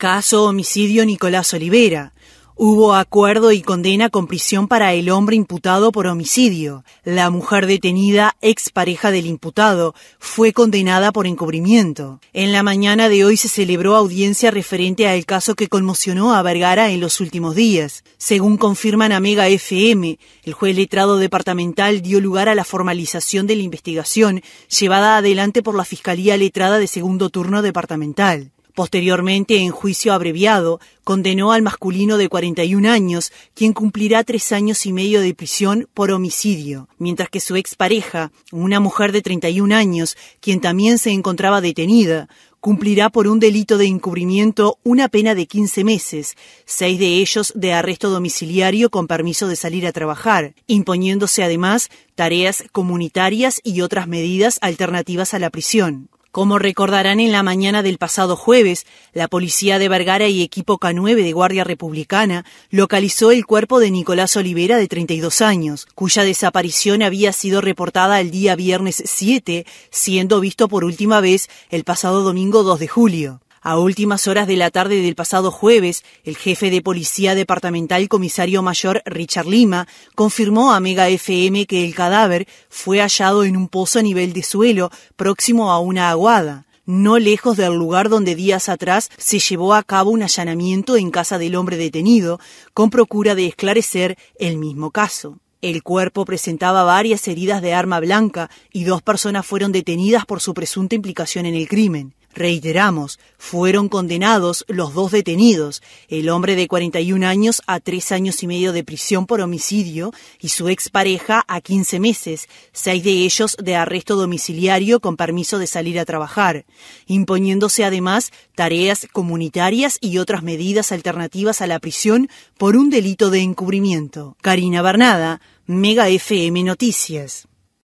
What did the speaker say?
Caso homicidio Nicolás Olivera. Hubo acuerdo y condena con prisión para el hombre imputado por homicidio. La mujer detenida, expareja del imputado, fue condenada por encubrimiento. En la mañana de hoy se celebró audiencia referente al caso que conmocionó a Vergara en los últimos días. Según confirman a FM, el juez letrado departamental dio lugar a la formalización de la investigación llevada adelante por la Fiscalía Letrada de Segundo Turno Departamental. Posteriormente, en juicio abreviado, condenó al masculino de 41 años, quien cumplirá tres años y medio de prisión por homicidio, mientras que su expareja, una mujer de 31 años, quien también se encontraba detenida, cumplirá por un delito de encubrimiento una pena de 15 meses, seis de ellos de arresto domiciliario con permiso de salir a trabajar, imponiéndose además tareas comunitarias y otras medidas alternativas a la prisión. Como recordarán en la mañana del pasado jueves, la policía de Vergara y equipo K9 de Guardia Republicana localizó el cuerpo de Nicolás Olivera de 32 años, cuya desaparición había sido reportada el día viernes 7, siendo visto por última vez el pasado domingo 2 de julio. A últimas horas de la tarde del pasado jueves, el jefe de policía departamental comisario mayor Richard Lima confirmó a Mega FM que el cadáver fue hallado en un pozo a nivel de suelo próximo a una aguada no lejos del lugar donde días atrás se llevó a cabo un allanamiento en casa del hombre detenido, con procura de esclarecer el mismo caso. El cuerpo presentaba varias heridas de arma blanca y dos personas fueron detenidas por su presunta implicación en el crimen. Reiteramos, fueron condenados los dos detenidos, el hombre de 41 años a tres años y medio de prisión por homicidio y su expareja a 15 meses, seis de ellos de arresto domiciliario con permiso de salir a trabajar, imponiéndose además tareas comunitarias y otras medidas alternativas a la prisión por un delito de encubrimiento. Karina Barnada, Mega FM Noticias.